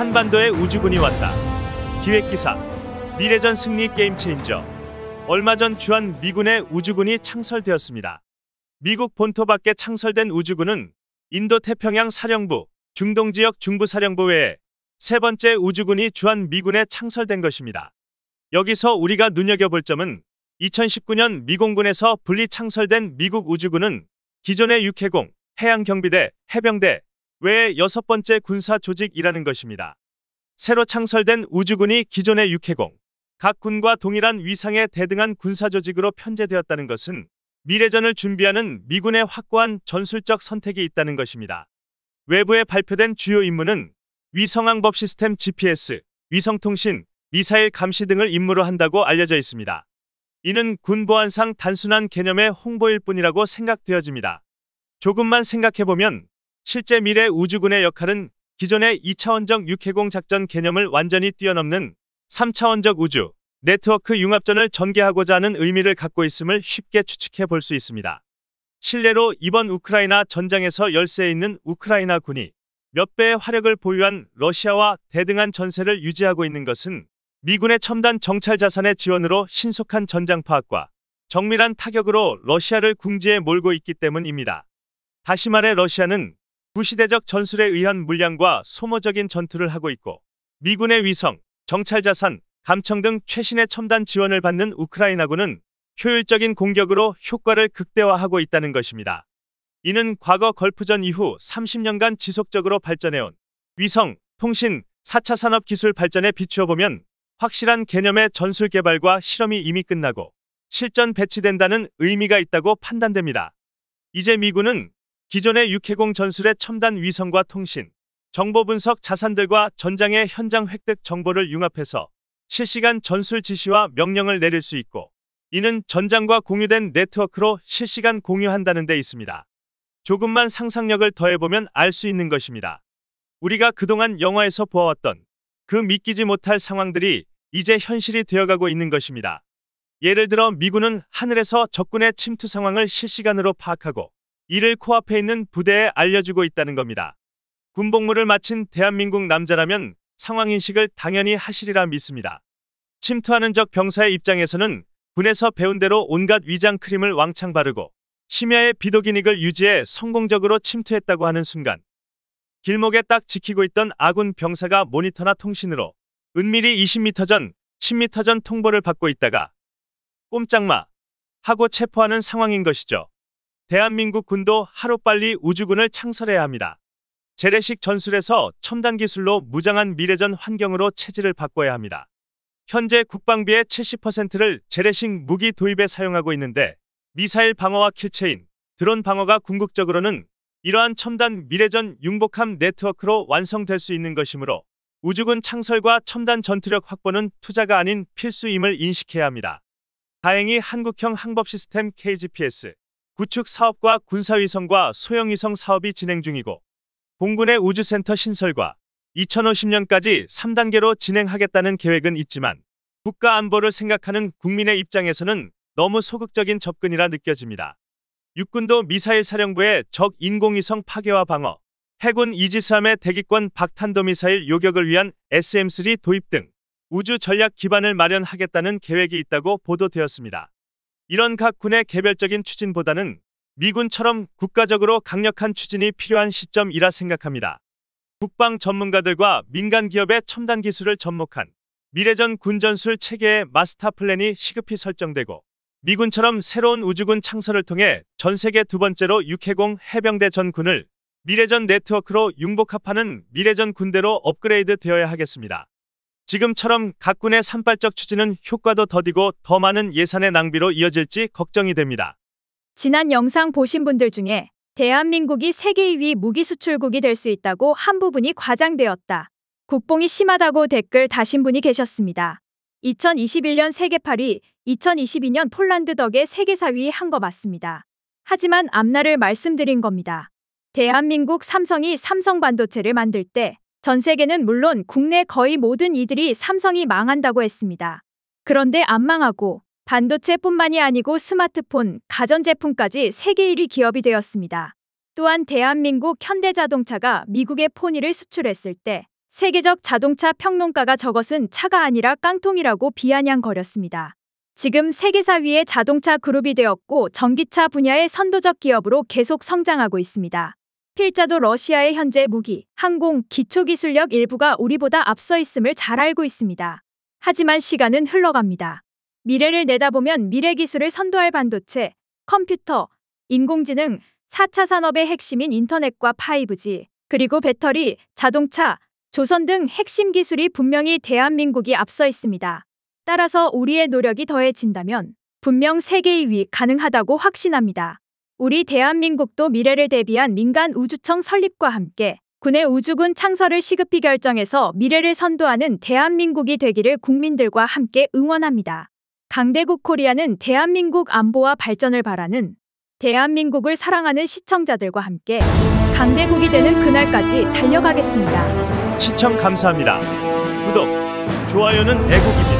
한반도에 우주군이 왔다. 기획기사 미래전 승리 게임 체인저 얼마 전 주한 미군의 우주군이 창설되었습니다. 미국 본토 밖에 창설된 우주군은 인도 태평양 사령부, 중동 지역 중부 사령부 외에 세 번째 우주군이 주한 미군에 창설된 것입니다. 여기서 우리가 눈여겨볼 점은 2019년 미공군에서 분리 창설된 미국 우주군은 기존의 육해공, 해양경비대, 해병대 외에 여섯 번째 군사 조직이라는 것입니다. 새로 창설된 우주군이 기존의 육해공, 각 군과 동일한 위상의 대등한 군사조직으로 편제되었다는 것은 미래전을 준비하는 미군의 확고한 전술적 선택이 있다는 것입니다. 외부에 발표된 주요 임무는 위성항법 시스템 GPS, 위성통신, 미사일 감시 등을 임무로 한다고 알려져 있습니다. 이는 군보안상 단순한 개념의 홍보일 뿐이라고 생각되어집니다. 조금만 생각해보면 실제 미래 우주군의 역할은 기존의 2차원적 육해공 작전 개념을 완전히 뛰어넘는 3차원적 우주 네트워크 융합전을 전개하고자 하는 의미를 갖고 있음을 쉽게 추측해 볼 수 있습니다. 실례로 이번 우크라이나 전장에서 열세에 있는 우크라이나 군이 몇 배의 화력을 보유한 러시아와 대등한 전세를 유지하고 있는 것은 미군의 첨단 정찰 자산의 지원으로 신속한 전장 파악과 정밀한 타격으로 러시아를 궁지에 몰고 있기 때문입니다. 다시 말해 러시아는 구시대적 전술에 의한 물량과 소모적인 전투를 하고 있고 미군의 위성, 정찰 자산, 감청 등 최신의 첨단 지원을 받는 우크라이나군은 효율적인 공격으로 효과를 극대화하고 있다는 것입니다. 이는 과거 걸프전 이후 30년간 지속적으로 발전해온 위성, 통신, 4차 산업 기술 발전에 비추어 보면 확실한 개념의 전술 개발과 실험이 이미 끝나고 실전 배치된다는 의미가 있다고 판단됩니다. 이제 미군은 기존의 육해공 전술의 첨단 위성과 통신, 정보 분석 자산들과 전장의 현장 획득 정보를 융합해서 실시간 전술 지시와 명령을 내릴 수 있고 이는 전장과 공유된 네트워크로 실시간 공유한다는 데 있습니다. 조금만 상상력을 더해보면 알 수 있는 것입니다. 우리가 그동안 영화에서 보아왔던 그 믿기지 못할 상황들이 이제 현실이 되어가고 있는 것입니다. 예를 들어 미군은 하늘에서 적군의 침투 상황을 실시간으로 파악하고 이를 코앞에 있는 부대에 알려주고 있다는 겁니다. 군복무를 마친 대한민국 남자라면 상황인식을 당연히 하시리라 믿습니다. 침투하는 적 병사의 입장에서는 군에서 배운 대로 온갖 위장 크림을 왕창 바르고 심야의 비도기닉을 유지해 성공적으로 침투했다고 하는 순간 길목에 딱 지키고 있던 아군 병사가 모니터나 통신으로 은밀히 20m 전, 10m 전 통보를 받고 있다가 꼼짝마 하고 체포하는 상황인 것이죠. 대한민국 군도 하루빨리 우주군을 창설해야 합니다. 재래식 전술에서 첨단 기술로 무장한 미래전 환경으로 체질을 바꿔야 합니다. 현재 국방비의 70%를 재래식 무기 도입에 사용하고 있는데 미사일 방어와 킬체인, 드론 방어가 궁극적으로는 이러한 첨단 미래전 융복함 네트워크로 완성될 수 있는 것이므로 우주군 창설과 첨단 전투력 확보는 투자가 아닌 필수임을 인식해야 합니다. 다행히 한국형 항법 시스템 KGPS 구축 사업과 군사위성과 소형위성 사업이 진행 중이고 공군의 우주센터 신설과 2050년까지 3단계로 진행하겠다는 계획은 있지만 국가 안보를 생각하는 국민의 입장에서는 너무 소극적인 접근이라 느껴집니다. 육군도 미사일 사령부의 적 인공위성 파괴와 방어, 해군 이지스함의 대기권 박탄도미사일 요격을 위한 SM-3 도입 등 우주 전략 기반을 마련하겠다는 계획이 있다고 보도되었습니다. 이런 각 군의 개별적인 추진보다는 미군처럼 국가적으로 강력한 추진이 필요한 시점이라 생각합니다. 국방 전문가들과 민간 기업의 첨단 기술을 접목한 미래전 군전술 체계의 마스터 플랜이 시급히 설정되고 미군처럼 새로운 우주군 창설을 통해 전 세계 두 번째로 육해공 해병대 전군을 미래전 네트워크로 융복합하는 미래전 군대로 업그레이드 되어야 하겠습니다. 지금처럼 각 군의 산발적 추진은 효과도 더디고 더 많은 예산의 낭비로 이어질지 걱정이 됩니다. 지난 영상 보신 분들 중에 대한민국이 세계 2위 무기 수출국이 될 수 있다고 한 부분이 과장되었다. 국뽕이 심하다고 댓글 다신 분이 계셨습니다. 2021년 세계 8위, 2022년 폴란드 덕에 세계 4위 한 거 맞습니다. 하지만 앞날을 말씀드린 겁니다. 대한민국 삼성이 삼성 반도체를 만들 때전 세계는 물론 국내 거의 모든 이들이 삼성이 망한다고 했습니다. 그런데 안 망하고 반도체뿐만이 아니고 스마트폰, 가전제품까지 세계 1위 기업이 되었습니다. 또한 대한민국 현대자동차가 미국의 포니를 수출했을 때 세계적 자동차 평론가가 저것은 차가 아니라 깡통이라고 비아냥거렸습니다. 지금 세계사위의 자동차 그룹이 되었고 전기차 분야의 선도적 기업으로 계속 성장하고 있습니다. 필자도 러시아의 현재 무기, 항공, 기초기술력 일부가 우리보다 앞서 있음을 잘 알고 있습니다. 하지만 시간은 흘러갑니다. 미래를 내다보면 미래 기술을 선도할 반도체, 컴퓨터, 인공지능, 4차 산업의 핵심인 인터넷과 5G, 그리고 배터리, 자동차, 조선 등 핵심 기술이 분명히 대한민국이 앞서 있습니다. 따라서 우리의 노력이 더해진다면 분명 세계2위 가능하다고 확신합니다. 우리 대한민국도 미래를 대비한 민간 우주청 설립과 함께 군의 우주군 창설을 시급히 결정해서 미래를 선도하는 대한민국이 되기를 국민들과 함께 응원합니다. 강대국 코리아는 대한민국 안보와 발전을 바라는 대한민국을 사랑하는 시청자들과 함께 강대국이 되는 그날까지 달려가겠습니다. 시청 감사합니다. 구독, 좋아요는 애국입니다.